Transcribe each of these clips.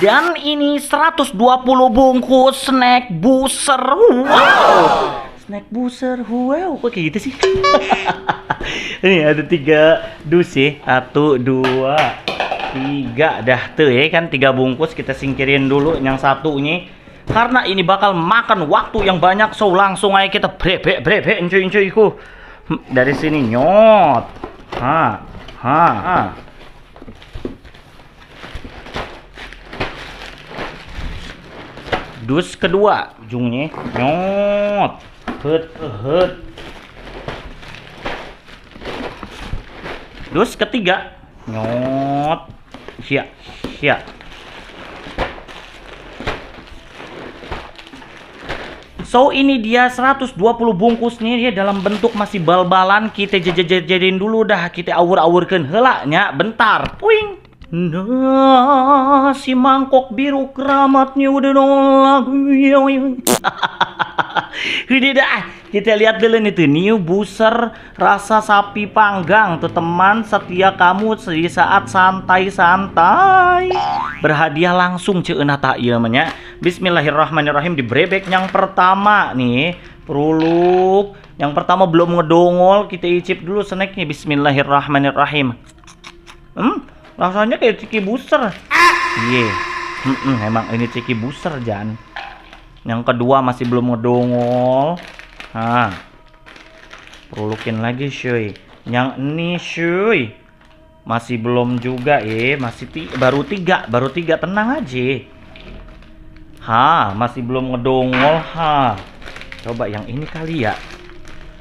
Dan ini 120 bungkus snack buser. Wow. Snack buser. Wow, kok kayak gitu sih? ini ada tiga dus sih. Satu, dua, tiga dah tuh ya kan tiga bungkus kita singkirin dulu yang satu ini karena ini bakal makan waktu yang banyak so langsung aja kita brebek brebek encuy encuy dari sini nyot ha ha ha dus kedua ujungnya nyot hut hut dus ketiga nyot sia sia So ini dia 120 bungkus nih ya dalam bentuk masih bal-balan kita jajajajarin dulu dah kita awur-awurkan helaknya bentar puing Nah, si mangkok biru keramatnya udah nolak. Iya, iya, iya. Ini dah, ah, kita lihat dulu nih tuh new buser rasa sapi panggang tuh teman setia kamu di saat santai-santai berhadiah langsung ceueunah tak ilmunya Bismillahirrahmanirrahim di brebek yang pertama nih peruluk yang pertama belum ngedongol kita icip dulu snacknya Bismillahirrahmanirrahim. Hmm? rasanya kayak ciki buser iya yeah. emang ini ciki buser Jan yang kedua masih belum ngedongol hah, perlukin lagi cuy yang ini cuy masih belum juga eh masih baru tiga baru tiga tenang aja ha masih belum ngedongol ha coba yang ini kali ya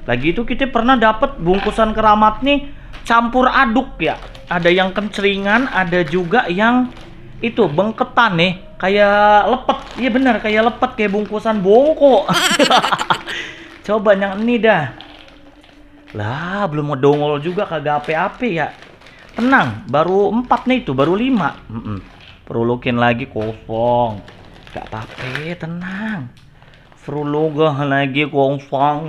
lagi itu kita pernah dapat bungkusan keramat nih campur aduk ya. Ada yang kenceringan, ada juga yang itu bengketan nih, kayak lepet. Iya benar, kayak lepet kayak bungkusan bongko. Coba yang ini dah. Lah, belum ngedongol juga kagak ape-ape ya. Tenang, baru empat nih itu, baru lima. Mm -mm. Perulukin lagi kofong. Gak apa-apa, tenang. Perulugah lagi kofong.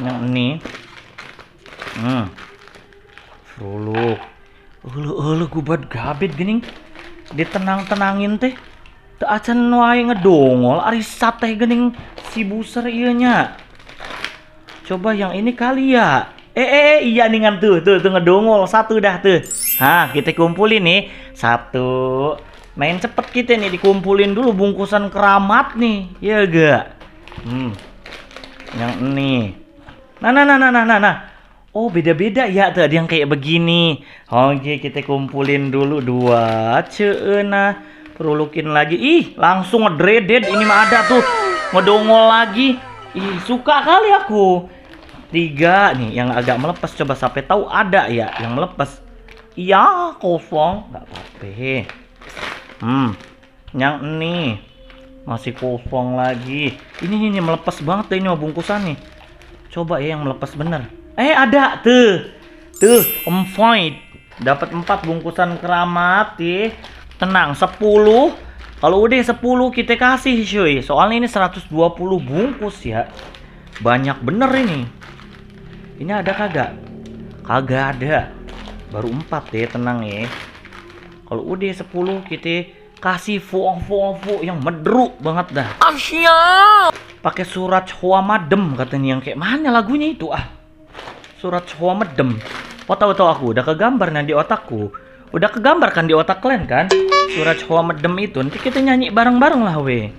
Yang ini. Hmm. Ruluk. Ulu-ulu gubat gabit gening. Ditenang-tenangin teh. Teu acan wae ngedongol ari sate gening si buser ieu nya. Coba yang ini kali ya. Eh, eh, eh iya ningan tuh, tuh, tuh ngedongol satu dah tuh. Hah, kita kumpulin nih. Satu. Main cepet kita nih dikumpulin dulu bungkusan keramat nih. Iya gak? Hmm. Yang ini. nah, Nah, nah, nah, nah, nah, nah. Oh beda-beda ya tuh ada yang kayak begini. Oke kita kumpulin dulu dua. cena. perulukin lagi. Ih langsung ngedreded ini mah ada tuh. Ngedongol lagi. Ih suka kali aku. Tiga nih yang agak melepas coba sampai tahu ada ya yang melepas. Iya kosong nggak apa-apa. Hmm yang ini masih kosong lagi. Ini ini, melepas banget deh ini mah bungkusan nih. Coba ya yang melepas bener eh ada tuh tuh empoint dapat 4 bungkusan keramat ya tenang 10 kalau udah 10 kita kasih cuy soalnya ini 120 bungkus ya banyak bener ini ini ada kagak kagak ada baru 4 ya tenang ya kalau udah 10 kita kasih fo fo yang medruk banget dah Asyik. Ah, pakai surat Hoa Madem katanya yang kayak mana lagunya itu ah surat Sohwa Medem. Oh tahu tahu aku udah kegambar nanti otakku. Udah kegambar kan di otak kalian kan? Surat Sohwa Medem itu nanti kita nyanyi bareng-bareng lah we.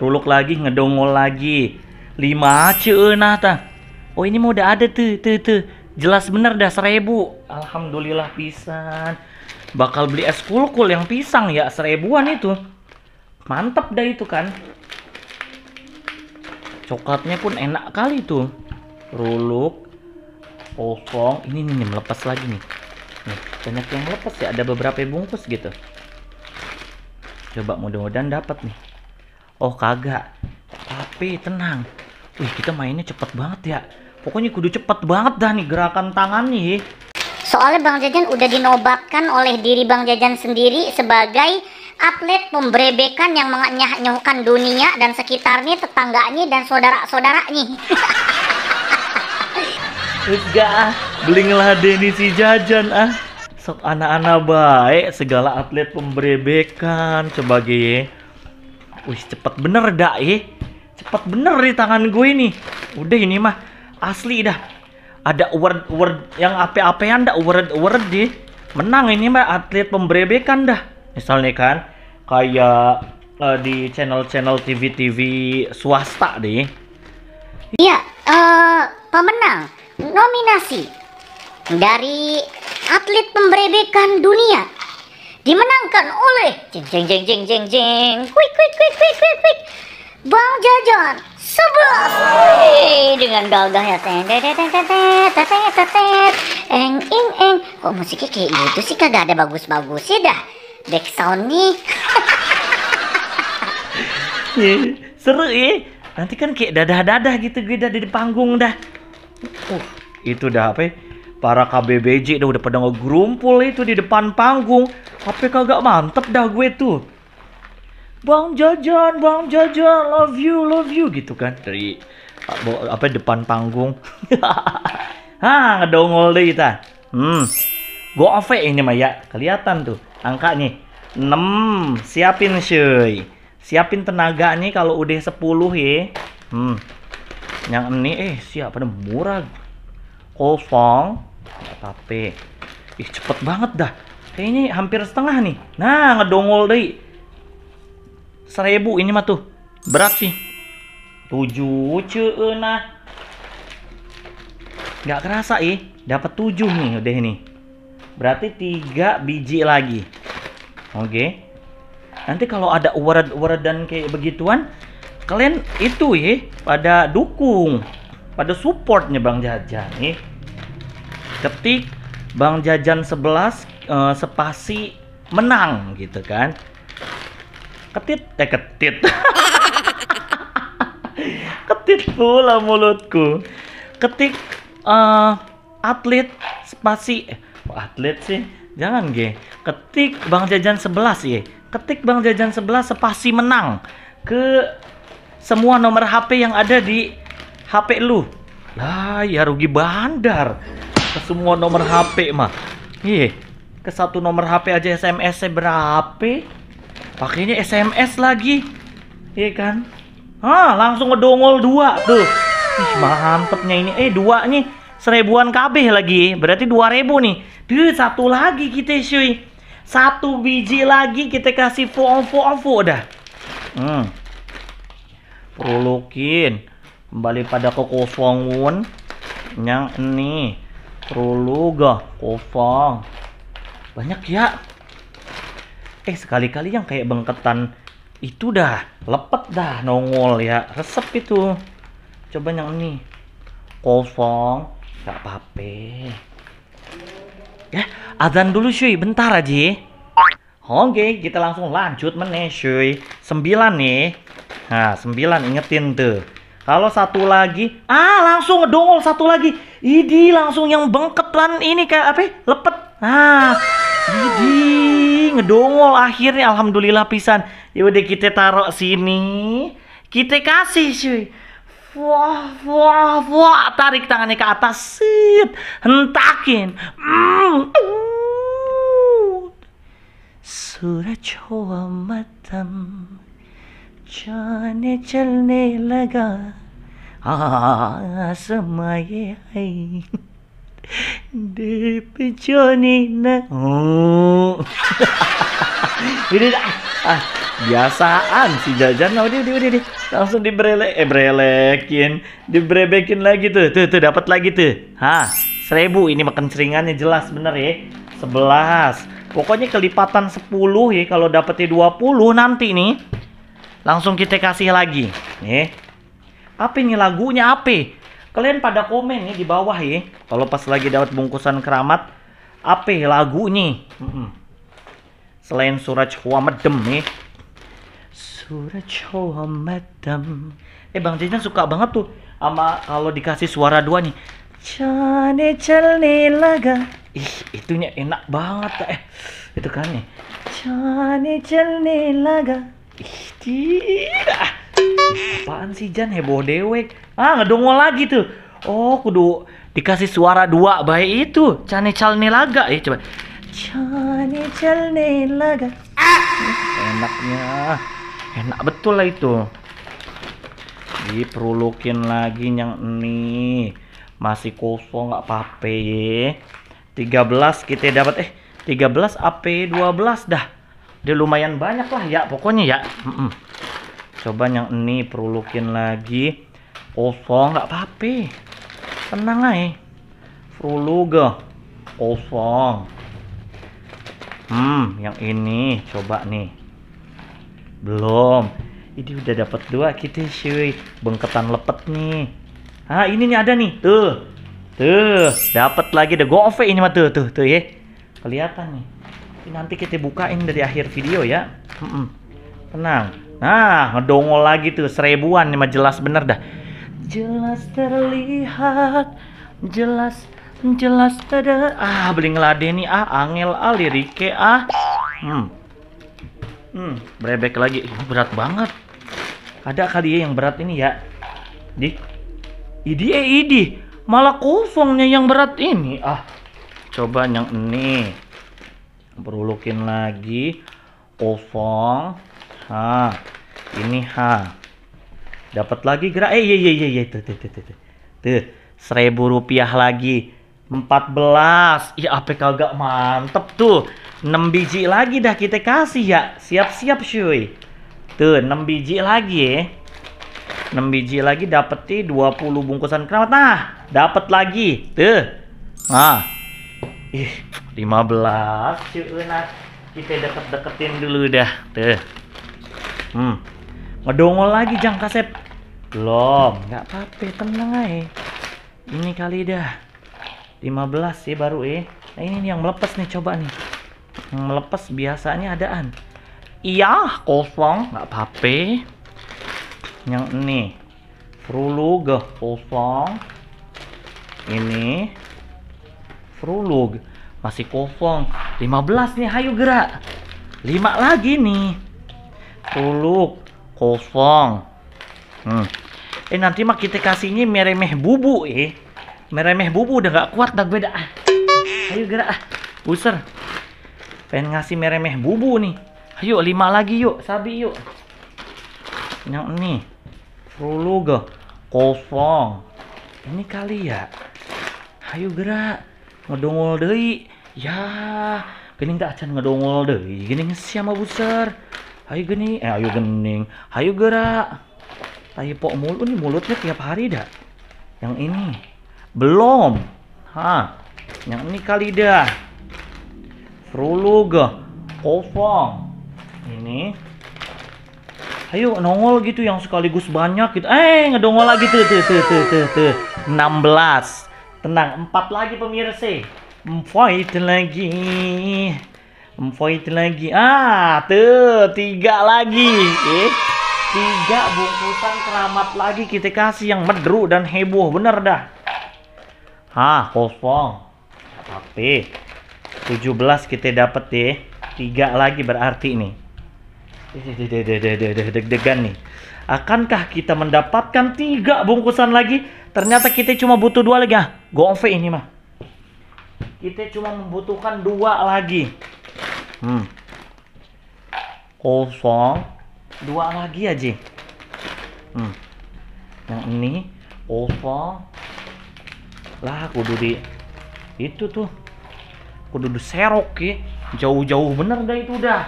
Ruluk lagi ngedongol lagi. Lima cina ta. Oh ini mau udah ada tuh tuh tuh. Jelas bener dah seribu. Alhamdulillah pisan. Bakal beli es kulkul yang pisang ya seribuan itu. Mantap dah itu kan. Coklatnya pun enak kali tuh. Ruluk kosong ini nih, melepas lagi nih nih banyak yang lepas ya ada beberapa bungkus gitu coba mudah-mudahan dapat nih oh kagak tapi tenang wih kita mainnya cepet banget ya pokoknya kudu cepet banget dah nih gerakan tangan nih soalnya Bang Jajan udah dinobatkan oleh diri Bang Jajan sendiri sebagai atlet pemberebekan yang mengenyah-nyuhkan dunia dan sekitarnya tetangganya dan saudara-saudaranya enggak ah beli ngeladeni si jajan ah sok anak-anak baik segala atlet pemberebekan coba ge wih cepet bener dak eh cepet bener di tangan gue ini udah ini mah asli dah ada word word yang ape-apean dah word word deh menang ini mah atlet pemberebekan dah misalnya kan kayak uh, di channel-channel TV-TV swasta deh iya uh, pemenang nominasi dari atlet pemberebekan dunia dimenangkan oleh jeng jeng jeng jeng jeng jeng quick quick quick quick quick quick Bang Jajan sebelas dengan gagahnya eng ing eng kok musiknya kayak gitu sih kagak ada bagus bagus ya sih dah back sound nih seru ya nanti kan kayak dadah-dadah gitu gue dah di panggung dah Uh, itu dah apa ya? Para KBBJ dah udah pada ngegrumpul itu di depan panggung. Apa ya, kagak mantep dah gue tuh. Bang Jajan, Bang Jajan, love you, love you gitu kan dari apa depan panggung. Hah, ngedongol deh kita. Hmm. Go off ini mah ya. Kelihatan tuh angkanya. nih. 6. Siapin cuy. Siapin tenaga nih kalau udah 10 ya. Hmm yang ini eh siapa ada murah kosong tapi ih cepet banget dah eh, Ini hampir setengah nih nah ngedongol deh seribu ini mah tuh berat sih tujuh cuena nggak kerasa ih eh. dapat tujuh nih udah ini berarti tiga biji lagi oke okay. nanti kalau ada award dan kayak begituan kalian itu ya pada dukung pada supportnya Bang Jajan nih ketik Bang Jajan 11 eh, sepasi menang gitu kan ketit eh ketit ketit pula mulutku ketik uh, atlet spasi eh, atlet sih jangan ge ketik Bang Jajan 11 ya ketik Bang Jajan 11 spasi menang ke semua nomor HP yang ada di HP lu. Lah, ya rugi bandar. Ke semua nomor HP mah. Iya. Ke satu nomor HP aja sms berapa? Pakainya SMS lagi. Iya kan? Ah, langsung ngedongol dua tuh. Ih, mantepnya ini. Eh, dua nih seribuan KB lagi. Berarti dua ribu nih. Duh, satu lagi kita cuy. Satu biji lagi kita kasih full full full dah. Hmm rulukin kembali pada ke kosong yang ini ruluga kosong banyak ya eh sekali-kali yang kayak bengketan itu dah lepet dah nongol ya resep itu coba yang ini kosong gak pape ya azan dulu cuy bentar aja Oke, kita langsung lanjut meneh, cuy. 9 nih. Nah, sembilan ingetin tuh. Kalau satu lagi, ah langsung ngedongol satu lagi. Idi langsung yang bengketan ini kayak apa? Lepet. Ah, idi ngedongol akhirnya alhamdulillah pisan. Ya udah kita taruh sini. Kita kasih cuy. Wah, wah, wah, tarik tangannya ke atas, sit, hentakin. Mm, mm. सूरज हो मतम जाने चलने लगा आसमाए है डीप Joni न oh. ini ah, biasaan si jajan nah, udah, udah, udah, udah. langsung dibrelek eh brelekin dibrebekin lagi tuh tuh tuh dapat lagi tuh ha seribu ini makan seringannya jelas bener ya 11. Pokoknya kelipatan 10 ya kalau dapetnya 20 nanti nih. Langsung kita kasih lagi, nih. Apa ini lagunya apa? Kalian pada komen nih di bawah ya. Kalau pas lagi dapat bungkusan keramat, apa lagunya? Mm -mm. Selain surat Hoa Medem nih. Surat Hoa Medem. Eh Bang Jajan suka banget tuh ama kalau dikasih suara dua nih. Cane eh, celne laga. Ih, itunya enak banget tak Eh, itu kan nih. Cane eh, celne laga. Ih, tidak. Apaan sih Jan heboh dewek? Ah, ngedongol lagi tuh. Oh, kudu dikasih suara dua baik itu. Cane eh, celne laga. Eh, coba. Cane celne laga. Enaknya. Enak betul lah itu. Diperlukin lagi yang ini masih kosong nggak apa-apa 13 kita dapat eh 13 AP 12 dah dia lumayan banyak lah ya pokoknya ya mm -mm. coba yang ini perulukin lagi kosong nggak apa-apa tenang aja peruluga kosong hmm yang ini coba nih belum ini udah dapat dua kita cuy bengketan lepet nih Ah, ini nih ada nih. Tuh. Tuh, dapat lagi the gove ini mah tuh tuh tuh ya. Kelihatan nih. Ini nanti kita bukain dari akhir video ya. Mm -mm. Tenang. Nah, ngedongol lagi tuh seribuan ini mah jelas bener dah. Jelas terlihat, jelas jelas ada ah beli nih ah angel ah lirike ah. Hmm. Hmm, brebek lagi. Ini berat banget. Ada kali ya yang berat ini ya. Di Idi eh idi, malah kufongnya yang berat ini. Ah, coba yang ini. Berulukin lagi. Kufong. Ha. Ini ha. Dapat lagi gerak. Eh, iya, iya, iya, iya. Tuh, tuh, tuh, tuh. Tuh, seribu rupiah lagi. empat belas. Ya, apa kagak mantep tuh. Enam biji lagi dah kita kasih ya. Siap-siap, cuy. Tuh, enam biji lagi ya. 6 biji lagi dapeti 20 bungkusan keramat Nah, dapat lagi. Tuh. Ah. Nah. Ih, 15 cuy Kita deket-deketin dulu dah. Tuh. Hmm. Ngedongol lagi Jang Kasep. Belum, nggak apa-apa, tenang aja. Ini kali dah. 15 sih baru eh. Nah, ini nih yang melepas nih coba nih. Yang melepas biasanya adaan. Iya, kosong, nggak apa-apa yang ini frulug kosong ini frulug masih kosong 15 nih hayu gerak 5 lagi nih frulug kosong hmm. eh nanti mah kita kasihnya meremeh bubu eh meremeh bubu udah gak kuat dah beda hayu gerak user buser pengen ngasih meremeh bubu nih ayo 5 lagi yuk sabi yuk yang ini gak, kosong. Ini kali ya. Hayu gerak, ngedongol deui. Ya, gening tak acan ngedongol deui, gening siapa buser. Hayu geni, eh ayo gening, hayu gerak. Tai pok mulut ini mulutnya tiap hari dah. Yang ini belum. ha, yang ini kali dah. gak, kosong. Ini ayo nongol gitu yang sekaligus banyak gitu eh ngedongol lagi tuh tuh tuh tuh tuh, tuh. 16 tenang empat lagi pemirsa empat lagi empat lagi ah tuh tiga lagi eh tiga bungkusan keramat lagi kita kasih yang medru dan heboh bener dah ah kosong tapi 17 kita dapat deh tiga lagi berarti nih deg-degan nih. Akankah kita mendapatkan tiga bungkusan lagi? Ternyata kita cuma butuh dua lagi. Ah, gomve ini mah. Kita cuma membutuhkan dua lagi. Hmm. Kosong. Dua lagi aja. Hmm. Yang ini kosong. Lah, kudu di itu tuh. Kudu di serok ya. Jauh-jauh bener dah itu dah.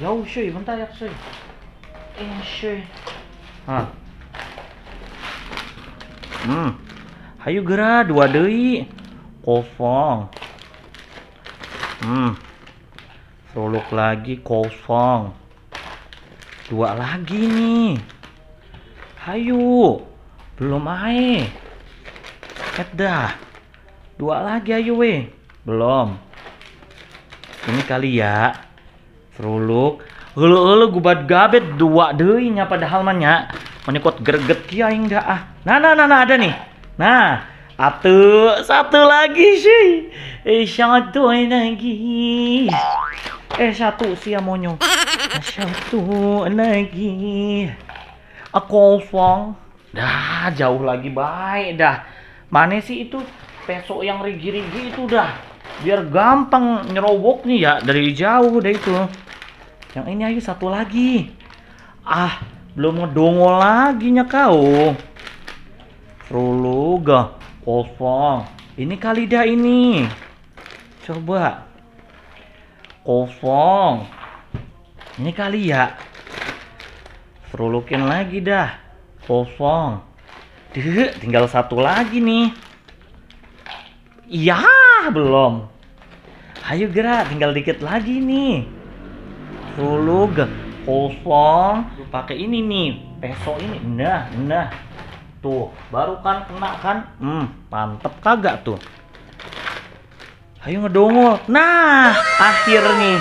有需揾得一需，N 需。Hah. Eh, hmm. Hayu gerah dua deui. Kosong. Hmm. Suluk lagi kosong. Dua lagi nih. Hayu. Belum ae. Et Dua lagi ayo weh. Belum. Ini kali ya. Fruluk. hulu gue gubat gabet dua deui nya padahal mah nya. gerget greget yang aing ah. Nah nah nah, nah ada nih. Nah, atu satu lagi sih. Eh satu lagi. Eh satu sia monyong. Satu lagi. Aku eh, fong. Dah jauh lagi baik dah. Mana sih itu peso yang rigi-rigi itu dah. Biar gampang nyerobok nih ya dari jauh dah itu. Yang ini ayo satu lagi. Ah, belum ngedongol lagi nya kau. Ruluga, kosong. Ini kali dah ini. Coba. Kosong. Ini kali ya. Serulukin lagi dah. Kosong. Duh, tinggal satu lagi nih. Iya, belum. Ayo gerak, tinggal dikit lagi nih gak kosong pakai ini nih peso ini nah nah tuh baru kan kena kan hmm mantep kagak tuh ayo ngedongol nah akhir nih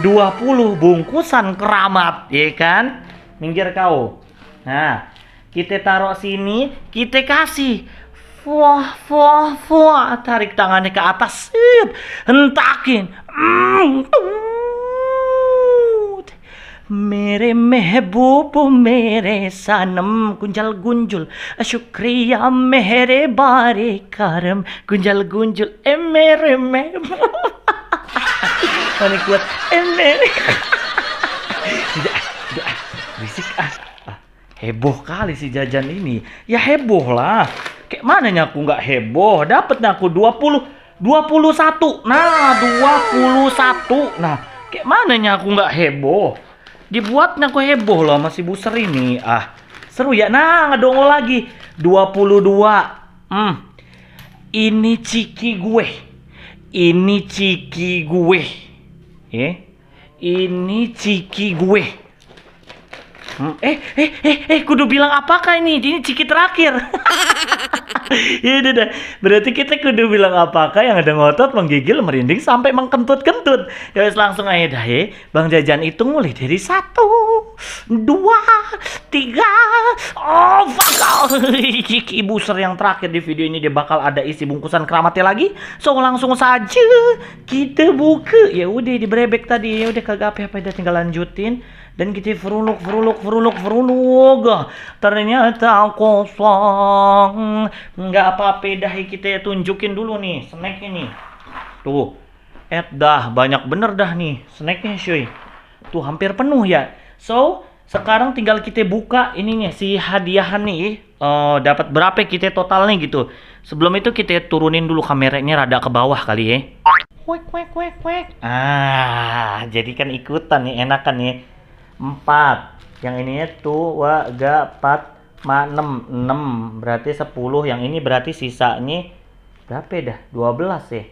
20 bungkusan keramat ya kan minggir kau nah kita taruh sini kita kasih Wah, wah, wah, tarik tangannya ke atas, sip, hentakin, mm, मेरे महबूब मेरे सनम गुंजल गुंजुल शुक्रिया मेरे बारे करम गुंजल गुंजुल ए मेरे महबूब paling kuat eh mere tidak tidak ah. heboh kali si jajan ini ya heboh lah kayak mananya aku nggak heboh dapatnya aku 20 21 nah 21 nah kayak mananya aku nggak heboh dibuatnya aku heboh loh masih buser ini ah seru ya nah ngedongol lagi 22 hmm ini ciki gue ini ciki gue ya ini ciki gue hmm. eh eh eh eh kudu bilang apakah ini ini ciki terakhir Iya dah. Berarti kita kudu bilang apakah yang ada ngotot, menggigil, merinding sampai mengkentut-kentut. Ya wis langsung aja dah ya. Bang Jajan itu mulai dari satu, dua, tiga. Oh fuck. off. ibu buser yang terakhir di video ini dia bakal ada isi bungkusan keramatnya lagi. So langsung saja kita buka. Ya udah dibrebek tadi. Ya udah kagak apa-apa udah tinggal lanjutin dan kita veruluk veruluk veruluk veruluk ternyata kosong nggak apa-apa dah kita tunjukin dulu nih snack ini tuh Eh dah banyak bener dah nih snacknya cuy tuh hampir penuh ya so sekarang tinggal kita buka ininya si hadiahan nih uh, dapat berapa kita total nih gitu sebelum itu kita turunin dulu kameranya rada ke bawah kali ya kuek kuek kuek kuek ah jadi kan ikutan nih enakan nih 4 yang ini itu wa ga pat ma 6 6 berarti 10 yang ini berarti sisanya berapa ya dah 12 ya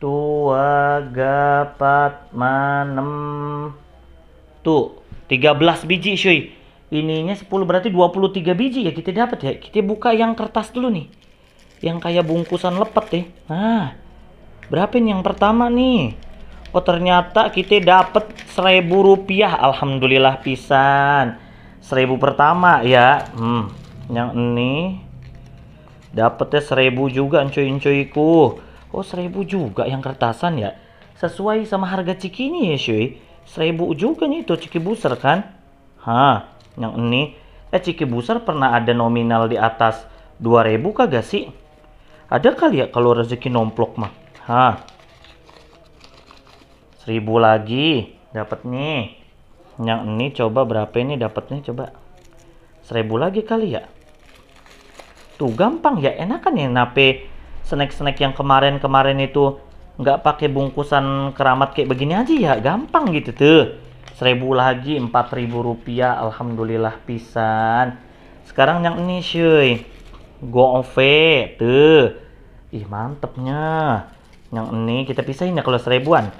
tua ga 4 ma 6 tuh 13 biji cuy ininya 10 berarti 23 biji ya kita dapat ya kita buka yang kertas dulu nih yang kayak bungkusan lepet ya nah berapa nih yang pertama nih Oh ternyata kita dapat seribu rupiah. Alhamdulillah pisan. Seribu pertama ya. Hmm. Yang ini dapetnya seribu juga encuy-encuiku. Oh seribu juga yang kertasan ya. Sesuai sama harga cikini ya cuy. Seribu juga nih itu ciki buser kan. Hah. Yang ini. Eh ciki buser pernah ada nominal di atas 2000 kagak sih? Ada kali ya kalau rezeki nomplok mah. Hah. Seribu lagi. Dapat nih. Yang ini coba berapa ini dapatnya coba. Seribu lagi kali ya. Tuh gampang ya. Enakan ya nape snack-snack yang kemarin-kemarin itu nggak pakai bungkusan keramat kayak begini aja ya. Gampang gitu tuh. Seribu lagi 4000 rupiah. Alhamdulillah pisan. Sekarang yang ini cuy. Gove tuh. Ih mantepnya. Yang ini kita pisahin ya kalau seribuan.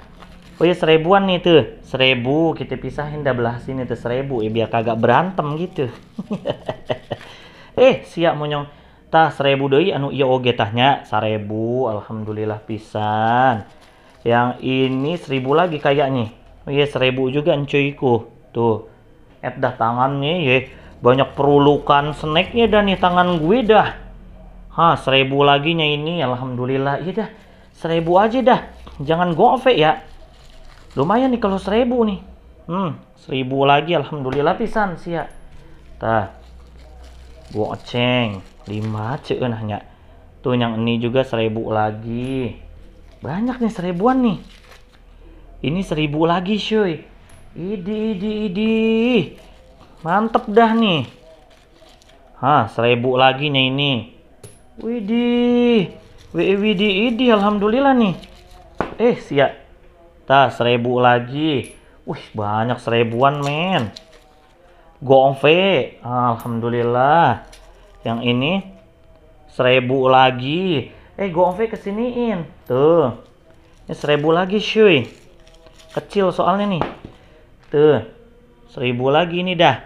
Oh iya seribuan nih tuh. Seribu kita pisahin dah belah sini tuh seribu ya biar kagak berantem gitu. eh siap monyong. Tah seribu doi anu iya oge tahnya. Seribu alhamdulillah pisan. Yang ini seribu lagi kayaknya. Oh iya seribu juga encuyku. Tuh. Et dah tangannya ya. Banyak perulukan snacknya dan nih tangan gue dah. Hah seribu laginya ini alhamdulillah. Iya dah. Seribu aja dah. Jangan gofe ya lumayan nih kalau seribu nih hmm seribu lagi alhamdulillah pisan ya tah buang lima cek nanya tuh yang ini juga seribu lagi banyak nih seribuan nih ini seribu lagi cuy idi idi idi mantep dah nih hah seribu lagi nih ini widih widih idi alhamdulillah nih eh siap kita seribu lagi. Wih, banyak seribuan, men. Gongfe. Alhamdulillah. Yang ini seribu lagi. Eh, Gongfe kesiniin. Tuh. Ini seribu lagi, cuy. Kecil soalnya nih. Tuh. Seribu lagi ini dah.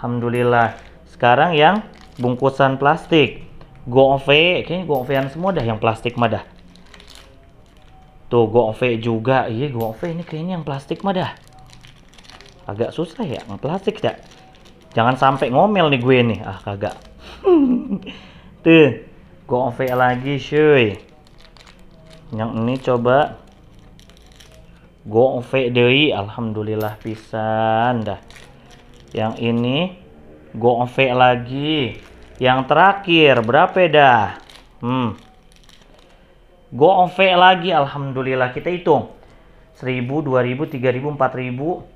Alhamdulillah. Sekarang yang bungkusan plastik. Gongfe. Kayaknya gongfean semua dah yang plastik mah dah. Tuh gove juga. Iya gove ini kayaknya yang plastik mah dah. Agak susah ya yang plastik dah. Jangan sampai ngomel nih gue nih. Ah kagak. Tuh gove lagi cuy. Yang ini coba gove deui alhamdulillah pisan dah. Yang ini gove lagi. Yang terakhir berapa dah? Hmm. Gove lagi, alhamdulillah kita hitung. 1000, 2000, 3000, 4000.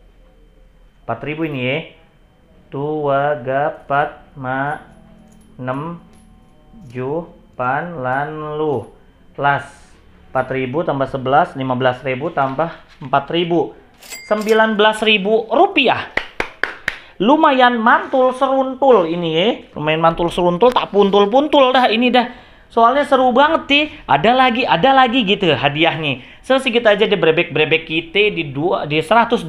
4000 ini ya. 2, gapat ma 6, ju pan lan lu. Las 4000 tambah 11 15000 tambah 4000 19000 rupiah lumayan mantul seruntul ini ya lumayan mantul seruntul tak puntul-puntul dah ini dah Soalnya seru banget sih. Ada lagi, ada lagi gitu hadiahnya. So, sesikit aja di brebek-brebek kita di dua di 120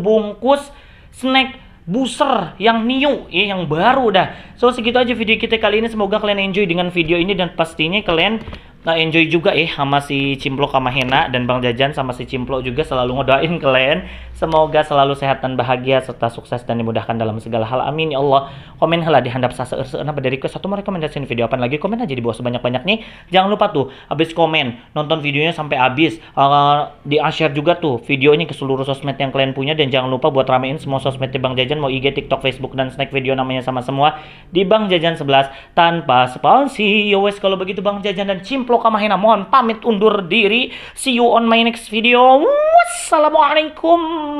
bungkus snack buser yang new ya yang baru dah. So segitu aja video kita kali ini semoga kalian enjoy dengan video ini dan pastinya kalian nah, enjoy juga ya eh, sama si cimplok sama Hena dan Bang Jajan sama si cimplok juga selalu ngedoain kalian Semoga selalu sehat dan bahagia serta sukses dan dimudahkan dalam segala hal. Amin ya Allah. Komen lah handap sasa seueuna dari ke satu mau video apa lagi komen aja di bawah sebanyak-banyak nih. Jangan lupa tuh habis komen nonton videonya sampai habis. Uh, di share juga tuh videonya ke seluruh sosmed yang kalian punya dan jangan lupa buat ramein semua sosmednya Bang Jajan mau IG, TikTok, Facebook dan snack video namanya sama semua di Bang Jajan 11 tanpa sponsi. Yo wes kalau begitu Bang Jajan dan Cimplok Kamahena mohon pamit undur diri. See you on my next video. Wassalamualaikum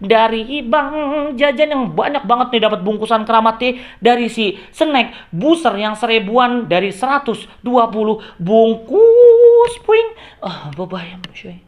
dari bang jajan yang banyak banget nih dapat bungkusan keramat nih dari si snack buser yang seribuan dari 120 bungkus puing ah oh, bye bye